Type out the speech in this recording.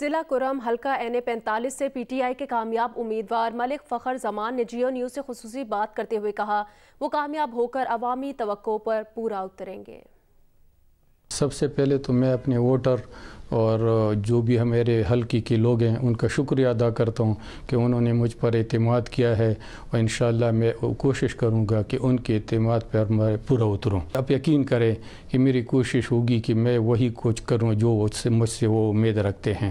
जिला कुरम हल्का N A पैंतालीस से पी टी आई के कामयाब उम्मीदवार मलिक फ़खर जमान ने जियो न्यूज़ से खसूसी बात करते हुए कहा वो कामयाब होकर अवामी तो पर पूरा उतरेंगे सबसे पहले तो मैं अपने वोटर और जो भी हमारे हल्के के लोग हैं उनका शुक्रिया अदा करता हूँ कि उन्होंने मुझ पर अतमाद किया है और इन मैं कोशिश करूँगा कि उनके अतमाद पर मैं पूरा उतरूँ आप यकीन करें कि मेरी कोशिश होगी कि मैं वही कुछ करूँ जो मुझसे वो उम्मीद रखते हैं